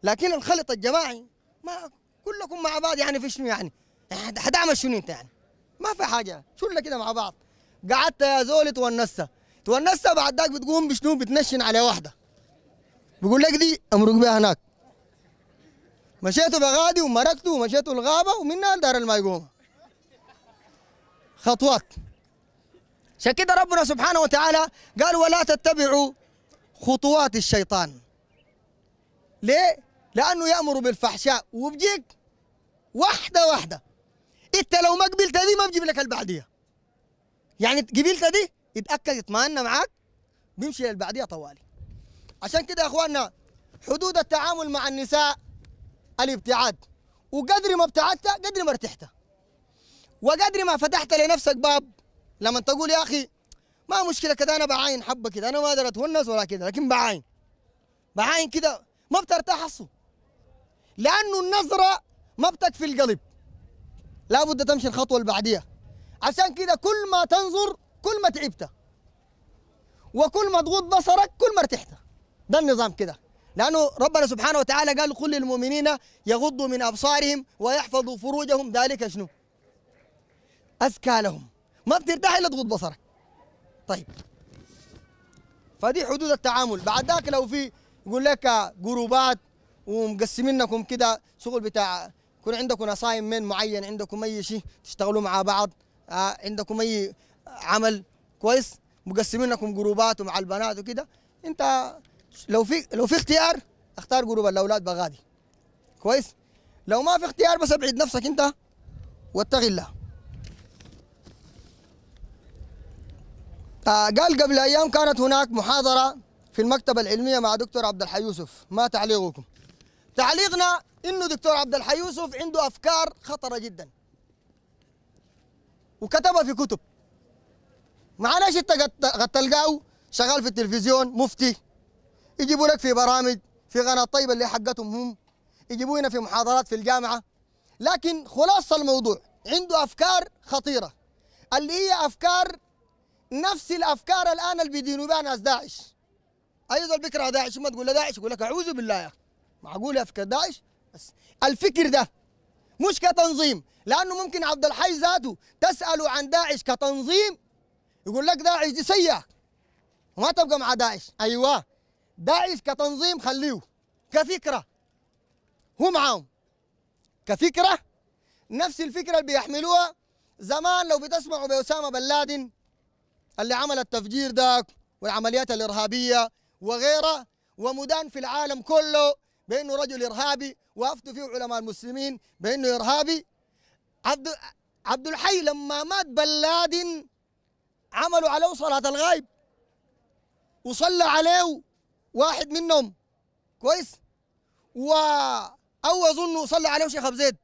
لكن الخلط الجماعي ما كلكم مع بعض يعني في شنو يعني هتعمل شنو انت يعني ما في حاجه شو شله كده مع بعض قعدت يا زول تونسها تونسها بعد ذاك بتقوم بشنو بتنشن على واحده بيقول لك دي امرق بها هناك مشيتوا بغادي ومرقتوا ومشيتوا الغابه ومنها دار المايقومه خطوات عشان كده ربنا سبحانه وتعالى قال ولا تتبعوا خطوات الشيطان ليه لانه يامر بالفحشاء وبجيك واحده واحده انت لو ما قبلتها دي ما بجيب لك البعديه يعني قبلتها دي يتاكد يطمئن معاك بيمشي للبعديه طوالي عشان كده يا اخواننا حدود التعامل مع النساء الابتعاد وقدر ما ابتعدت قدر ما ارتحت وقدر ما فتحت لنفسك باب لما تقول يا اخي ما مشكله كده انا بعاين حبه كده انا ما اقدر اتونس ولا كده لكن بعاين بعاين كده ما بترتاح اصلا لانه النظره ما بتكفي القلب لابد تمشي الخطوه اللي بعديها عشان كده كل ما تنظر كل ما تعبت وكل ما تغض بصرك كل ما ارتحت ده النظام كده لانه ربنا سبحانه وتعالى قال قل للمؤمنين يغضوا من ابصارهم ويحفظوا فروجهم ذلك شنو؟ ازكى لهم ما بترتاح الا تغض بصرك طيب فدي حدود التعامل بعد ذاك لو في يقول لك جروبات ومقسمينكم كده شغل بتاع يكون عندكم من معين عندكم اي شيء تشتغلوا مع بعض آه، عندكم اي عمل كويس مقسمينكم جروبات ومع البنات وكده انت لو في لو في اختيار اختار جروب الاولاد بغادي كويس لو ما في اختيار بس ابعد نفسك انت واتقي الله آه، قال قبل ايام كانت هناك محاضره في المكتبه العلميه مع دكتور عبد الحي يوسف ما تعليقكم تعليقنا انه دكتور عبد الحي يوسف عنده افكار خطره جدا وكتبها في كتب معلش انت قد تلقاه شغال في التلفزيون مفتي يجيبوا لك في برامج في قناه طيبه اللي حقتهم هم يجيبوا هنا في محاضرات في الجامعه لكن خلاصه الموضوع عنده افكار خطيره اللي هي افكار نفس الافكار الان اللي بيدينوا بها ناس داعش اي زول بيكره داعش ما تقول له داعش يقول لك اعوذ بالله يا اخي معقولة أفكار داعش بس الفكر ده مش كتنظيم لأنه ممكن عبد الحي ذاته تسأله عن داعش كتنظيم يقول لك داعش دي سيئة وما تبقى مع داعش أيوه داعش كتنظيم خليه كفكرة هو معاهم كفكرة نفس الفكرة اللي بيحملوها زمان لو بتسمعوا بأسامة بن لادن اللي عمل التفجير ده والعمليات الإرهابية وغيرها ومدان في العالم كله بانه رجل ارهابي وافتوا فيه علماء المسلمين بانه ارهابي عبد عبد الحي لما مات بن لادن عملوا عليه صلاه الغايب وصلى عليه واحد منهم كويس و او اظن صلى عليه شيخ ابو زيد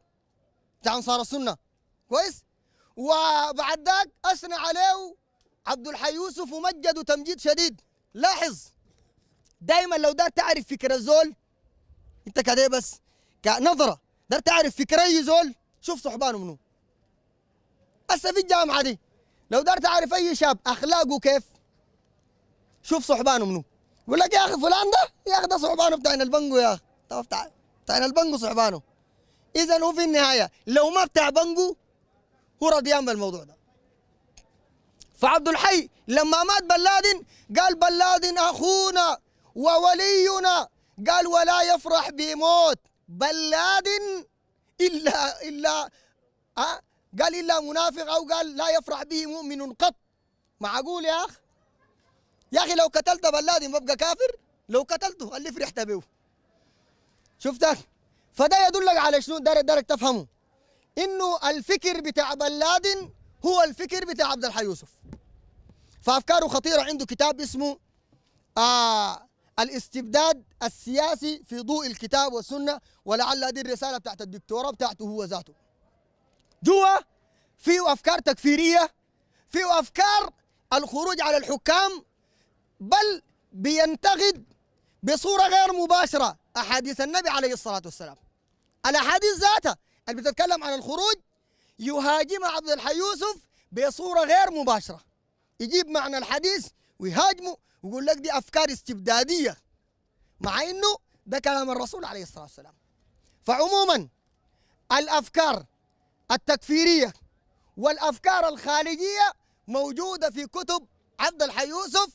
بتاع انصار السنه كويس وبعد ذاك اثنى عليه عبد الحي يوسف ومجد تمجيد شديد لاحظ دائما لو ده تعرف فكر الزول انت كده ايه بس كنظره دار تعرف فكر اي زول شوف صحبانه منو هسه في الجامعه دي لو دار تعرف اي شاب اخلاقه كيف شوف صحبانه منو يقول لك يا اخي فلان ده يا اخي ده صحبانه بتاعنا البنجو يا اخي طب بتاع بتاعنا البنجو صحبانه اذا هو في النهايه لو ما بتاع بنجو هو رضيان بالموضوع ده فعبد الحي لما مات بن لادن قال بن لادن اخونا وولينا قال ولا يفرح بموت بلاد إلا إلا أه؟ قال إلا منافق أو قال لا يفرح به مؤمن قط معقول يا أخ يا أخي لو قتلت بلاد ما بقى كافر لو قتلته اللي فرحت به شفتك فده يدلك على شنو دارك دارك تفهمه إنه الفكر بتاع بلاد هو الفكر بتاع عبد الحي يوسف فأفكاره خطيرة عنده كتاب اسمه آه الاستبداد السياسي في ضوء الكتاب والسنه ولعل دي الرساله بتاعت الدكتوره بتاعته هو ذاته. جوا في افكار تكفيريه في افكار الخروج على الحكام بل بينتقد بصوره غير مباشره احاديث النبي عليه الصلاه والسلام. الاحاديث ذاتها اللي بتتكلم عن الخروج يهاجمها عبد الحي يوسف بصوره غير مباشره. يجيب معنى الحديث ويهاجمه ويقول لك دي افكار استبداديه مع انه ده كلام الرسول عليه الصلاه والسلام فعموما الافكار التكفيريه والافكار الخارجيه موجوده في كتب عبد الحي يوسف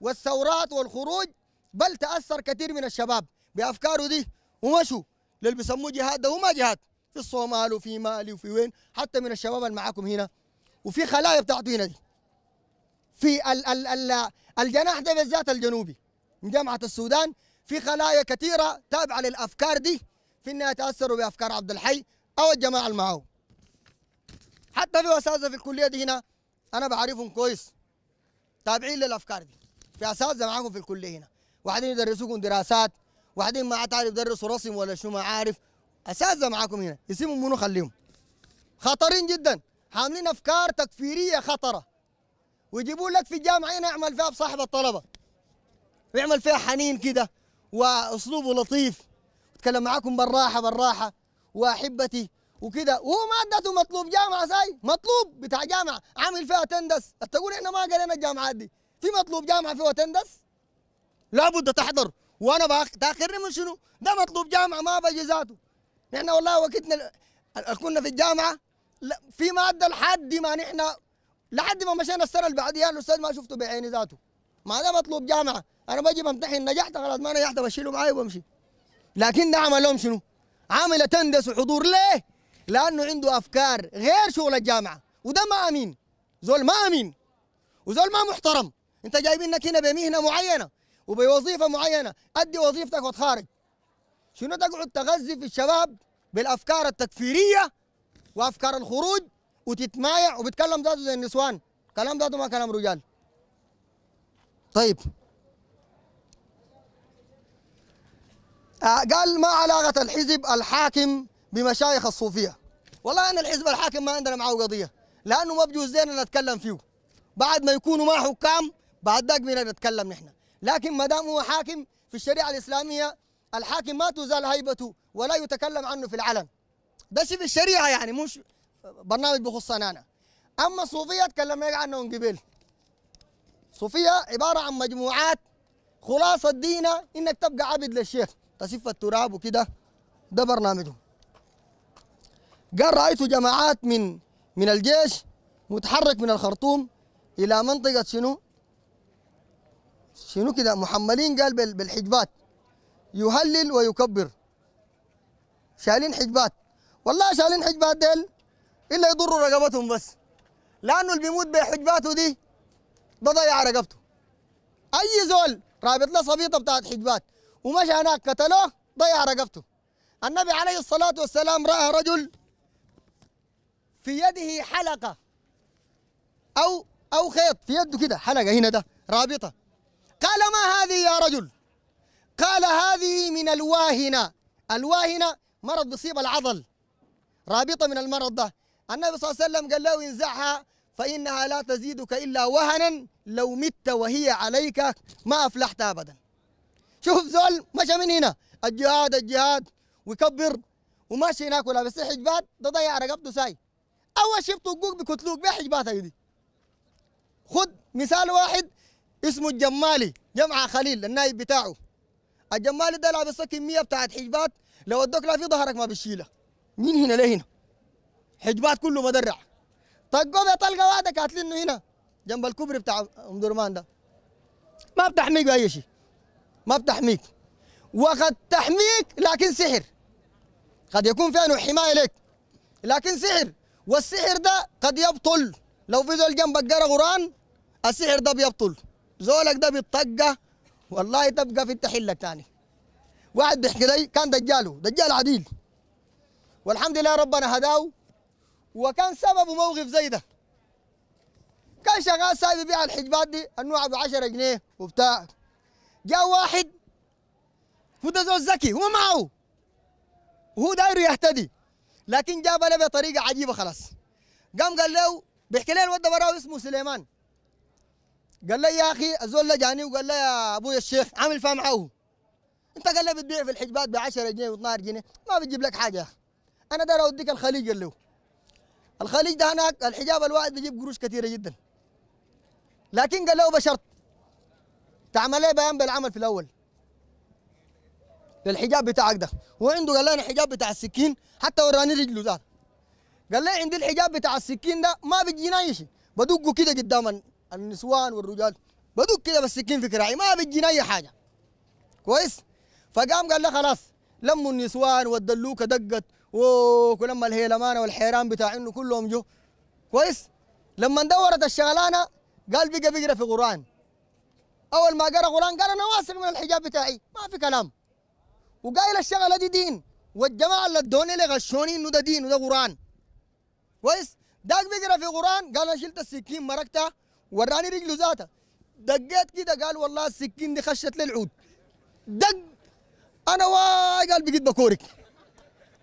والثورات والخروج بل تاثر كثير من الشباب بافكاره دي ومشوا للي بيسموه جهاد ده وما جهاد في الصومال وفي مالي وفي وين حتى من الشباب اللي معاكم هنا وفي خلايا بتاعته هنا دي في ال ال ال الجناح ده بالذات الجنوبي من جامعة السودان في خلايا كثيرة تابعة للأفكار دي في إنها تأثروا بأفكار عبد الحي أو الجماعة اللي حتى في أساتذة في الكلية دي هنا أنا بعرفهم كويس تابعين للأفكار دي في أساتذة معاكم في الكلية هنا واحدين يدرسوكم دراسات واحدين ما عاد يدرسوا رسم ولا شو ما عارف أساتذة معاكم هنا اسمهم منو خليهم خطرين جدا حاملين أفكار تكفيرية خطرة ويجيبوا لك في الجامعه هنا يعمل فيها بصاحب الطلبه ويعمل فيها حنين كده واسلوبه لطيف يتكلم معاكم بالراحه بالراحه واحبتي وكده وهو مادته مطلوب جامعه زي مطلوب بتاع جامعه عامل فيها تندس تقول احنا ما قرينا الجامعات دي في مطلوب جامعه فيها تندس لابد تحضر وانا تاخرني من شنو؟ ده مطلوب جامعه ما بجي ذاته نحن والله وقتنا كنا في الجامعه لا في ماده لحد ما نحن لحد ما مشينا السنه اللي بعديها الاستاذ ما شفته بعيني ذاته ما انا مطلوب جامعه انا بجي بمتحن نجحت خلاص ما نجحت بشيله معي وبمشي لكن ده عمل لهم شنو؟ عامله تندس وحضور ليه؟ لانه عنده افكار غير شغل الجامعه وده ما امين زول ما امين وزول ما محترم انت جايبينك هنا بمهنه معينه وبوظيفه معينه ادي وظيفتك وتخارج شنو تقعد تغذي في الشباب بالافكار التكفيريه وافكار الخروج وتتمايع وبتكلم ذاته زي النسوان كلام ذاته ما كلام رجال طيب آه، قال ما علاقة الحزب الحاكم بمشايخ الصوفية والله أنا الحزب الحاكم ما عندنا معه قضية لأنه ما بجوز لنا نتكلم فيه بعد ما يكونوا ما حكام بعد ذاك بنا نتكلم نحن لكن ما دام هو حاكم في الشريعة الإسلامية الحاكم ما تزال هيبته ولا يتكلم عنه في العلن ده شيء في الشريعة يعني مش برنامج بخصنا انا اما الصوفيه تكلمنا عنه من قبل صوفيه عباره عن مجموعات خلاصه دينا انك تبقى عبد للشيخ تسف التراب وكده ده برنامجهم قال رايت جماعات من من الجيش متحرك من الخرطوم الى منطقه شنو شنو كده محملين قال بالحجبات يهلل ويكبر شايلين حجبات والله شايلين حجبات ديل الا يضروا رقبتهم بس لانه اللي بيموت بحجباته دي ده ضيع رقبته اي زول رابط له صبيطه بتاعت حجبات ومشى هناك قتلوه ضيع رقبته النبي عليه الصلاه والسلام راى رجل في يده حلقه او او خيط في يده كده حلقه هنا ده رابطه قال ما هذه يا رجل قال هذه من الواهنه الواهنه مرض بيصيب العضل رابطه من المرض ده النبي صلى الله عليه وسلم قال له انزعها فإنها لا تزيدك إلا وهنا لو مت وهي عليك ما أفلحت أبدا شوف زول مشى من هنا الجهاد الجهاد ويكبر وماشي هناك ولا بس حجبات ده ضيع رقبته ساي أول شيء بطقوك بكتلوك بحجبات دي خذ مثال واحد اسمه الجمالي جمعة خليل النايب بتاعه الجمالي ده لابس كمية بتاعت حجبات لو ادوك لا في ظهرك ما بتشيلها من هنا لهنا حجبات كله مدرع طقوا طلقه واحده قاتلينه هنا جنب الكوبري بتاع ام درمان ده ما بتحميك باي شيء ما بتحميك وقد تحميك لكن سحر قد يكون فيها حمايه لك لكن سحر والسحر ده قد يبطل لو في زول جنبك قرا قران السحر ده بيبطل زولك ده بالطقه والله تبقى في التحله تاني واحد بيحكي لي كان دجاله دجال عديل والحمد لله ربنا هداه وكان سببه موقف زي ده كان شغال ساي يبيع الحجبات دي النوع ب 10 جنيه وبتاع جاء واحد هو ده زول ذكي هو معه وهو داير يهتدي لكن جاب له بطريقه عجيبه خلاص قام قال له بيحكي لي الواد وراه اسمه سليمان قال لي يا اخي الزول ده جاني وقال لي يا ابوي الشيخ عامل فاهم معه انت قال لي بتبيع في الحجبات ب 10 جنيه و12 جنيه ما بتجيب لك حاجه انا داير اوديك الخليج قال له الخليج ده هناك الحجاب الواحد بيجيب قروش كثيره جدا لكن قال له بشرط تعمل ايه بيان بالعمل في الاول للحجاب بتاعك ده هو عنده قال لي انا الحجاب بتاع السكين حتى وراني رجله ذات قال لي عندي الحجاب بتاع السكين ده ما بيجينا اي شيء بدقه كده قدام النسوان والرجال بدق كده بالسكين في كراعي ما بيجينا اي حاجه كويس فقام قال لي خلاص لموا النسوان والدلوكه دقت وكلما ولما الهيلمانه والحيران بتاع انه كلهم جو كويس لما دورت الشغلانه قال بقى بيقرا في قران اول ما قرا قران قال انا واثق من الحجاب بتاعي ما في كلام وقايل الشغله دي دين والجماعه اللي ادوني اللي غشوني انه ده دين وده قران كويس داك بيقرا في قران قال انا شلت السكين مركتها وراني رجله ذاتها دقيت كده قال والله السكين دي خشت للعود دق انا واي قال بقيت بكورك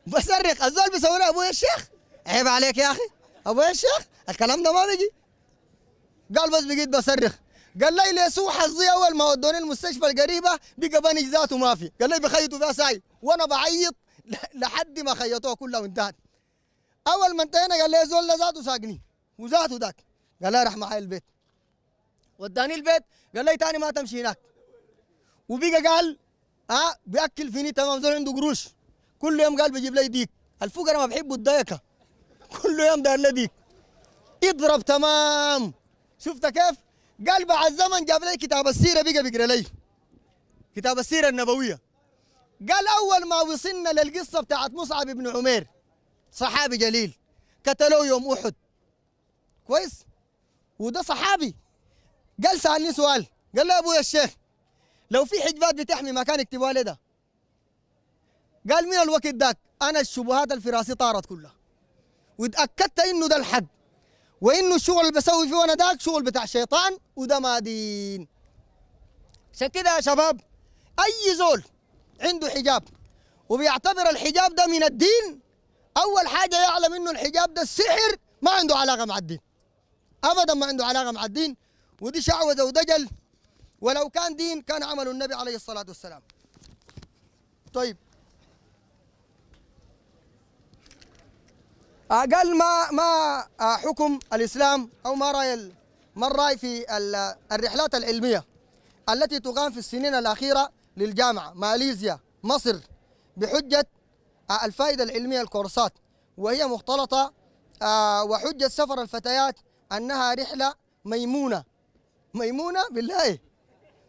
بسرق الزول بيسوي ابويا الشيخ عيب عليك يا اخي ابويا الشيخ الكلام ده ما بيجي قال بس بقيت بصرخ قال لي لي سوء حظي اول ما ودوني المستشفى القريبه بقى بنج ذاته ما في قال لي بخيطوا فيها ساي وانا بعيط لحد ما خيطوها كلها وانتهت اول ما انتهينا قال لي زول ذاته ساقني وذاته ذاك قال لي راح معي البيت وداني البيت قال لي تاني ما تمشي هناك وبقى قال اه بياكل فيني تمام زول عنده قروش كل يوم قال بجيب لي ديك الفقراء ما بحبوا الضيكه كل يوم دار لي ديك اضرب تمام شفت كيف قال بعد الزمن جاب لي كتاب السيره بقى بقرا لي كتاب السيره النبويه قال اول ما وصلنا للقصه بتاعت مصعب بن عمير صحابي جليل قتلوه يوم احد كويس وده صحابي قال سالني سؤال قال له يا ابويا الشيخ لو في حجبات بتحمي مكان اكتبوها لي ده قال من الوقت ذاك انا الشبهات اللي في راسي طارت كلها واتاكدت انه ده الحد وانه الشغل اللي بسوي فيه انا ذاك شغل بتاع شيطان وده ما دين عشان كده يا شباب اي زول عنده حجاب وبيعتبر الحجاب ده من الدين اول حاجه يعلم انه الحجاب ده السحر ما عنده علاقه مع الدين ابدا ما عنده علاقه مع الدين ودي شعوذه ودجل ولو كان دين كان عمل النبي عليه الصلاه والسلام طيب قال ما ما آه، حكم الاسلام او ما راي ما الراي في الرحلات العلميه التي تقام في السنين الاخيره للجامعه ماليزيا مصر بحجه آه، الفائده العلميه الكورسات وهي مختلطه آه، وحجه سفر الفتيات انها رحله ميمونه ميمونه بالله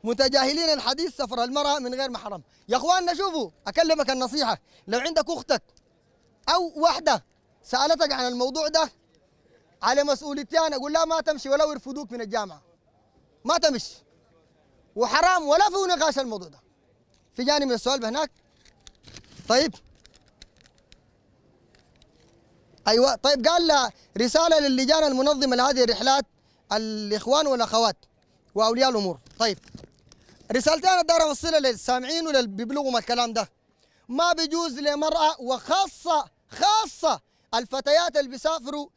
متجاهلين الحديث سفر المراه من غير محرم يا اخواننا شوفوا اكلمك النصيحه لو عندك اختك او واحده سالتك عن الموضوع ده على مسؤوليتي انا اقول لا ما تمشي ولا يرفضوك من الجامعه ما تمشي وحرام ولا في نقاش الموضوع ده في جانب السؤال هناك طيب ايوه طيب قال لها رساله للجان المنظمه لهذه الرحلات الاخوان والاخوات واولياء الامور طيب رسالتي انا دار اوصلها للسامعين وللي بيبلغوا الكلام ده ما بيجوز لمراه وخاصه خاصه الفتيات اللي بيسافروا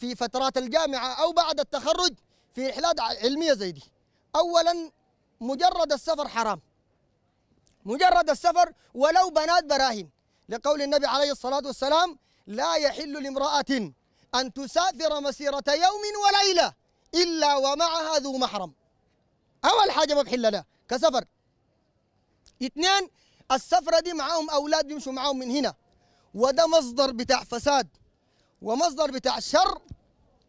في فترات الجامعة أو بعد التخرج في رحلات علمية زي دي أولا مجرد السفر حرام مجرد السفر ولو بنات براهين لقول النبي عليه الصلاة والسلام لا يحل لامرأة أن تسافر مسيرة يوم وليلة إلا ومعها ذو محرم أول حاجة ما بحل لها كسفر اثنين السفرة دي معاهم أولاد بيمشوا معاهم من هنا وده مصدر بتاع فساد ومصدر بتاع شر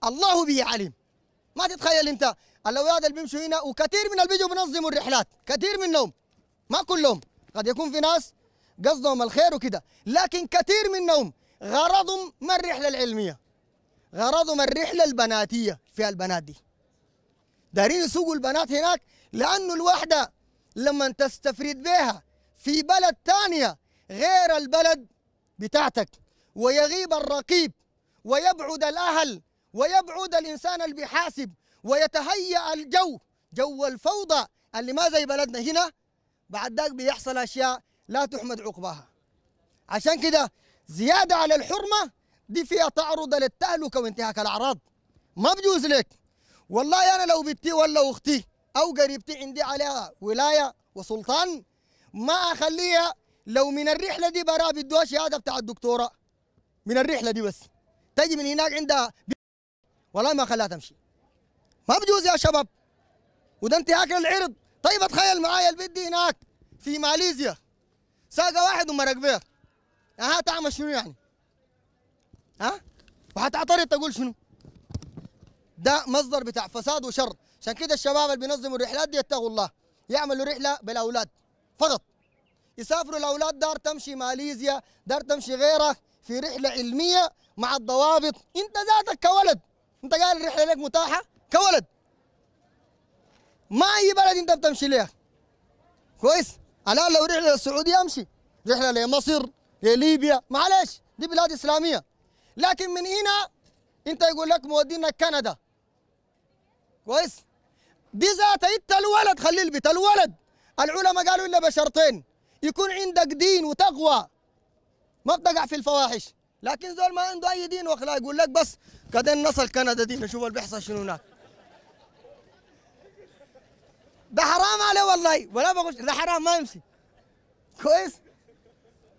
الله به عليم ما تتخيل انت الاولاد اللي بيمشوا هنا وكثير من اللي بيجوا بينظموا الرحلات كثير منهم ما كلهم قد يكون في ناس قصدهم الخير وكده لكن كثير منهم غرضهم ما الرحله العلميه غرضهم الرحله البناتيه فيها البنات دي دارين يسوقوا البنات هناك لانه الواحده لما تستفرد بها في بلد ثانيه غير البلد بتاعتك ويغيب الرقيب ويبعد الأهل ويبعد الإنسان البحاسب ويتهيأ الجو جو الفوضى اللي ما زي بلدنا هنا بعد ذاك بيحصل أشياء لا تحمد عقباها عشان كده زيادة على الحرمة دي فيها تعرض للتهلكة وانتهاك الأعراض ما بجوز لك والله أنا لو بنتي ولا أختي أو قريبتي عندي عليها ولاية وسلطان ما أخليها لو من الرحله دي برا بيدوها شهاده بتاع الدكتوره من الرحله دي بس تجي من هناك عندها والله ما خلاها تمشي ما بجوز يا شباب وده انتهاك للعرض طيب اتخيل معايا البنت دي هناك في ماليزيا ساقة واحد ومرق بيها ها تعمل شنو يعني ها وحتعترض تقول شنو ده مصدر بتاع فساد وشر عشان كده الشباب اللي بينظموا الرحلات دي يتقوا الله يعملوا رحله بالاولاد فقط يسافروا الاولاد دار تمشي ماليزيا دار تمشي غيرها في رحله علميه مع الضوابط انت ذاتك كولد انت قال الرحله لك متاحه كولد ما اي بلد انت بتمشي ليها كويس الان لو رحله للسعوديه امشي رحله لمصر لليبيا معلش دي بلاد اسلاميه لكن من هنا انت يقول لك مودينا كندا كويس دي ذاتها انت الولد خلي البيت الولد العلماء قالوا الا بشرطين يكون عندك دين وتقوى ما بتقع في الفواحش لكن زول ما عنده اي دين واخلاق يقول لك بس كذا نصل كندا دي نشوف اللي بيحصل شنو هناك ده حرام عليه والله ولا بقول ده حرام ما يمشي كويس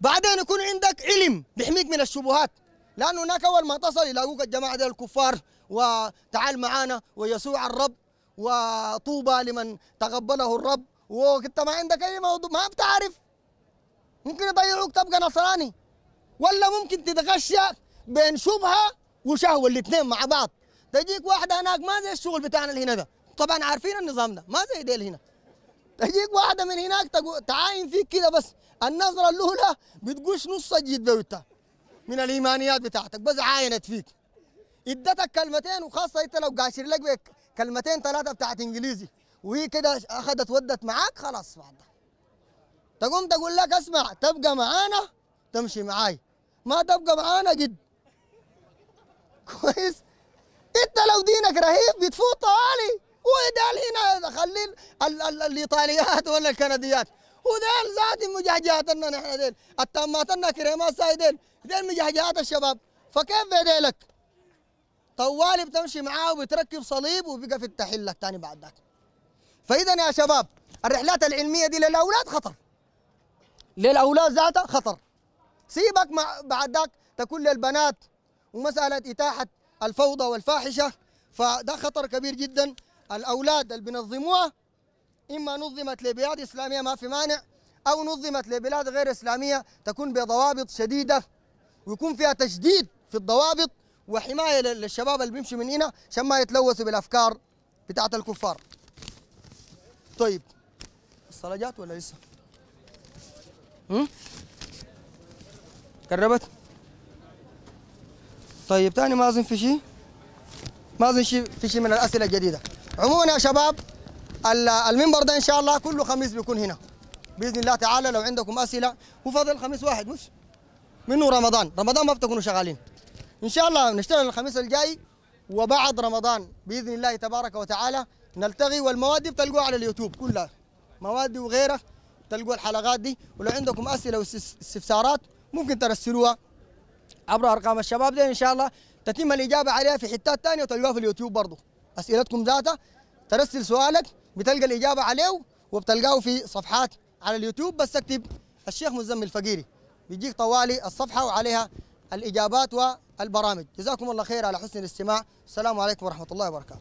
بعدين يكون عندك علم بيحميك من الشبهات لانه هناك اول ما تصل يلاقوك الجماعه دي الكفار وتعال معانا ويسوع الرب وطوبى لمن تقبله الرب وانت ما عندك اي موضوع ما بتعرف ممكن يضيعوك تبقى نصراني ولا ممكن تتغشى بين شبهه وشهوه الاثنين مع بعض تجيك واحده هناك ما زي الشغل بتاعنا اللي هنا ده طبعا عارفين النظام ده ما زي ديل هنا تجيك واحده من هناك تقو... تعاين فيك كده بس النظره الاولى بتقوش نص الجد بيوتها من الايمانيات بتاعتك بس عاينت فيك ادتك كلمتين وخاصه انت لو قاشر لك كلمتين ثلاثه بتاعت انجليزي وهي كده اخذت ودت معاك خلاص بعدها تقوم تقول لك اسمع تبقى معانا تمشي معاي ما تبقى معانا جد كويس انت لو دينك رهيب بتفوت طوالي ودال هنا خلي الايطاليات ولا الكنديات ودال ذات مجهجاتنا نحن ديل التاماتنا كريمات سايدين ديل مجهجات الشباب فكيف بديلك طوالي بتمشي معاه وبتركب صليب وبقى في التحلة تاني بعد ذاك فاذا يا شباب الرحلات العلميه دي للاولاد خطر للاولاد ذاتها خطر سيبك مع بعد ذاك تكون للبنات ومساله اتاحه الفوضى والفاحشه فده خطر كبير جدا الاولاد اللي بينظموها اما نظمت لبلاد اسلاميه ما في مانع او نظمت لبلاد غير اسلاميه تكون بضوابط شديده ويكون فيها تشديد في الضوابط وحمايه للشباب اللي بيمشي من هنا عشان ما يتلوثوا بالافكار بتاعت الكفار. طيب الصلاجات ولا لسه؟ قربت طيب تاني ما اظن في شيء ما اظن شيء في شيء من الاسئله الجديده عموما يا شباب المنبر ده ان شاء الله كل خميس بيكون هنا باذن الله تعالى لو عندكم اسئله وفضل خميس واحد مش منه رمضان رمضان ما بتكونوا شغالين ان شاء الله نشتغل الخميس الجاي وبعد رمضان باذن الله تبارك وتعالى نلتقي والمواد بتلقوها على اليوتيوب كلها مواد وغيرها تلقوا الحلقات دي ولو عندكم اسئله واستفسارات ممكن ترسلوها عبر ارقام الشباب دي ان شاء الله تتم الاجابه عليها في حتات ثانيه وتلقوها في اليوتيوب برضه اسئلتكم ذاتها ترسل سؤالك بتلقى الاجابه عليه وبتلقاه في صفحات على اليوتيوب بس اكتب الشيخ مزمل الفقيري بيجيك طوالي الصفحه وعليها الاجابات والبرامج جزاكم الله خير على حسن الاستماع السلام عليكم ورحمه الله وبركاته